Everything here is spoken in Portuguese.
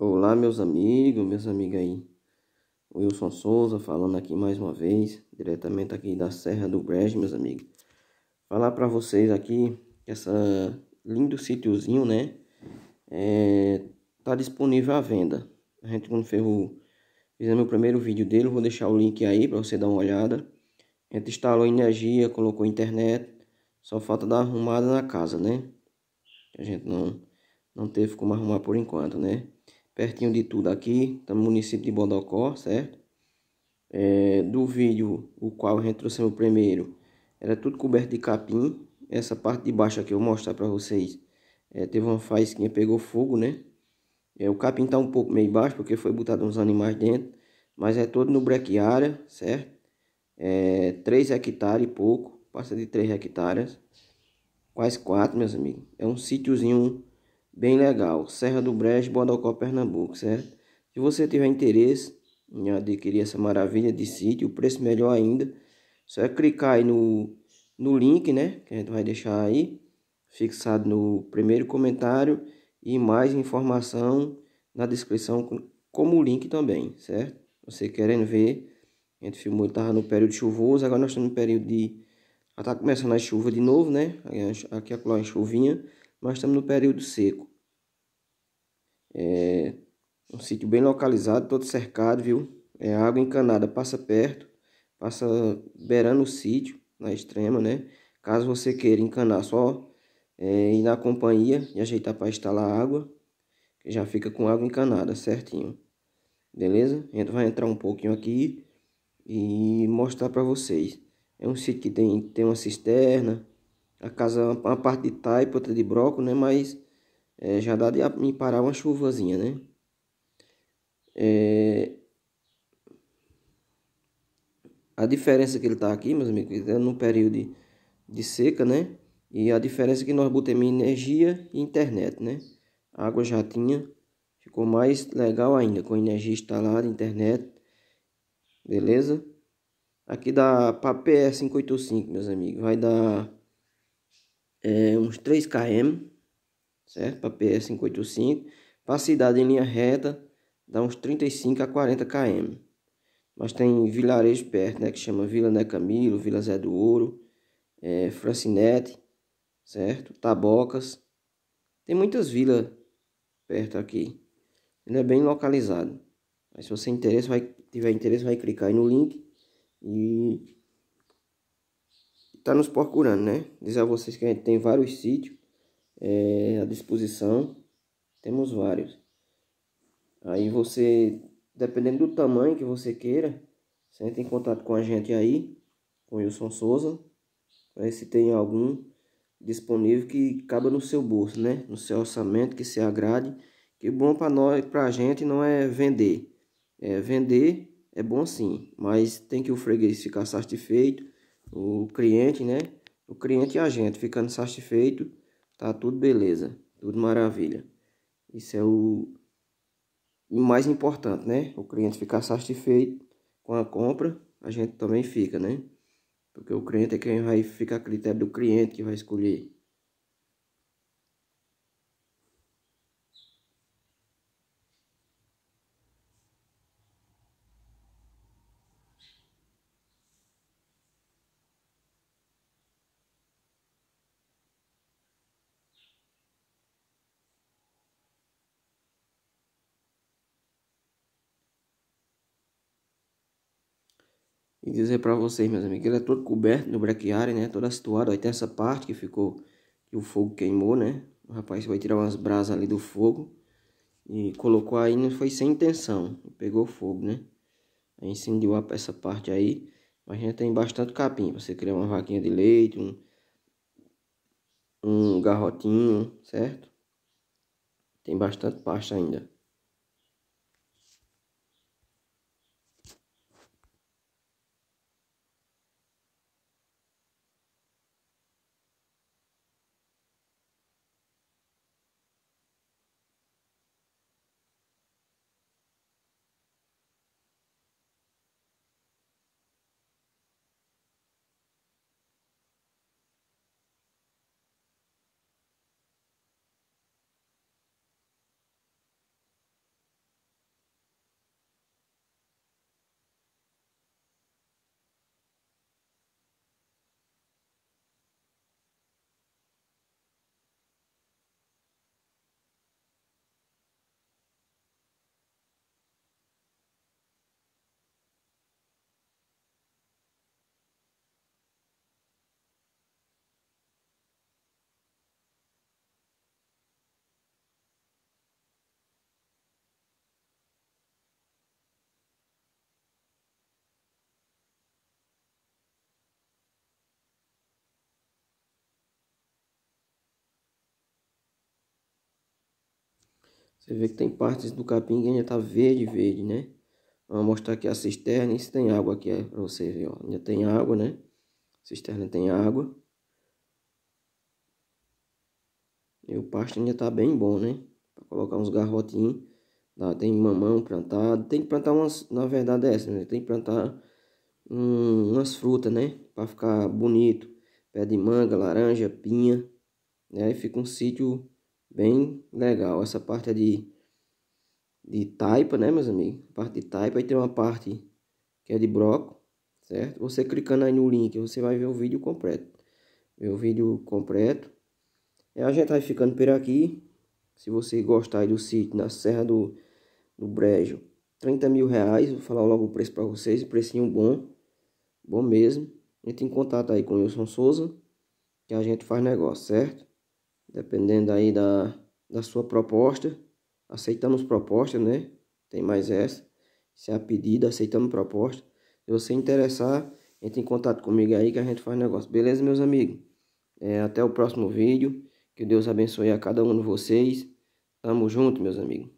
Olá, meus amigos, meus amigos aí. Wilson Souza falando aqui mais uma vez, diretamente aqui da Serra do Brejo, meus amigos. Falar para vocês aqui que essa lindo sítiozinho, né? É, tá disponível à venda. A gente quando fez o fizemos o primeiro vídeo dele, vou deixar o link aí para você dar uma olhada. A gente instalou energia, colocou internet, só falta dar arrumada na casa, né? A gente não não teve como arrumar por enquanto, né? pertinho de tudo aqui, tá no município de Bodocó, certo? É, do vídeo, o qual a gente trouxe o primeiro, era tudo coberto de capim. Essa parte de baixo aqui eu vou mostrar para vocês. É, teve uma faísquinha, pegou fogo, né? É, o capim tá um pouco meio baixo, porque foi botado uns animais dentro. Mas é todo no brequiária, certo? É, 3 hectares e pouco, passa de 3 hectares. Quase 4, meus amigos. É um sítiozinho bem legal. Serra do Brejo, Bodocó, Pernambuco, certo? Se você tiver interesse em adquirir essa maravilha de sítio, o preço melhor ainda, só é clicar aí no, no link, né? Que a gente vai deixar aí, fixado no primeiro comentário e mais informação na descrição como o link também, certo? Você querendo ver, a gente filmou, estava no período chuvoso, agora nós estamos no período de... Já tá começando a chuva de novo, né? Aqui, a aqui a chuvinha mas estamos no período seco. É um sítio bem localizado, todo cercado, viu? É água encanada, passa perto, passa beirando o sítio, na extrema, né? Caso você queira encanar só é, ir na companhia e ajeitar para instalar a água, que já fica com água encanada certinho. Beleza? A gente vai entrar um pouquinho aqui e mostrar para vocês. É um sítio que tem, tem uma cisterna, a casa uma parte de taipa, outra de broco, né? Mas é, já dá de me parar uma chuvazinha, né? É... A diferença que ele está aqui, meus amigos, é no período de, de seca, né? E a diferença é que nós botamos energia e internet, né? A água já tinha, ficou mais legal ainda, com energia instalada, internet, beleza? Aqui dá para PS585, meus amigos, vai dar é, uns 3 km, certo? Para PS 585. Para a cidade em linha reta, dá uns 35 a 40 km. Mas tem vilarejo perto, né? Que chama Vila Né Camilo, Vila Zé do Ouro, é, Francinete, certo? Tabocas. Tem muitas vilas perto aqui. Ele é bem localizado. Mas se você interesse, vai, tiver interesse, vai clicar aí no link e tá nos procurando, né? Dizer a vocês que a gente tem vários sítios é, à disposição. Temos vários. Aí você, dependendo do tamanho que você queira, você entra em contato com a gente aí, com o Wilson Souza, para ver se tem algum disponível que caba no seu bolso, né? No seu orçamento, que se agrade. Que bom para nós, para a gente não é vender. É, vender é bom sim, mas tem que o freguês ficar satisfeito o cliente, né? O cliente e a gente ficando satisfeito, tá tudo beleza, tudo maravilha. Isso é o, o mais importante, né? O cliente ficar satisfeito com a compra, a gente também fica, né? Porque o cliente é quem vai ficar a critério do cliente que vai escolher. E dizer para vocês, meus amigos, ele é todo coberto no braquiário, né? Toda situada. Aí tem essa parte que ficou, que o fogo queimou, né? O rapaz vai tirar umas brasas ali do fogo. E colocou aí, não foi sem intenção. Pegou fogo, né? Aí incendiou essa parte aí. Mas já tem bastante capim. Você criar uma vaquinha de leite, um, um garrotinho, certo? Tem bastante pasta ainda. Você vê que tem partes do capim que ainda tá verde, verde, né? Vou mostrar aqui a cisterna e se tem água aqui para você ver ó. Ainda tem água, né? Cisterna tem água. E o pasto ainda tá bem bom, né? Pra colocar uns garrotinhos. Tá? Tem mamão plantado. Tem que plantar umas... Na verdade é essa, né? Tem que plantar umas frutas, né? Pra ficar bonito. Pé de manga, laranja, pinha. Né? Aí fica um sítio bem legal. Essa parte é de, de taipa, né, meus amigos? Parte de taipa. Aí tem uma parte que é de broco, certo? Você clicando aí no link, você vai ver o vídeo completo. Ver o vídeo completo. E a gente vai ficando por aqui. Se você gostar do sítio na Serra do, do Brejo, 30 mil reais. Vou falar logo o preço para vocês. Precinho bom, bom mesmo. Entre em contato aí com o Wilson Souza, que a gente faz negócio, certo? Dependendo aí da, da sua proposta. Aceitamos proposta, né? Tem mais essa. Se é a pedida, aceitamos proposta. Se você interessar, entre em contato comigo aí que a gente faz negócio. Beleza, meus amigos? É, até o próximo vídeo. Que Deus abençoe a cada um de vocês. Tamo junto, meus amigos.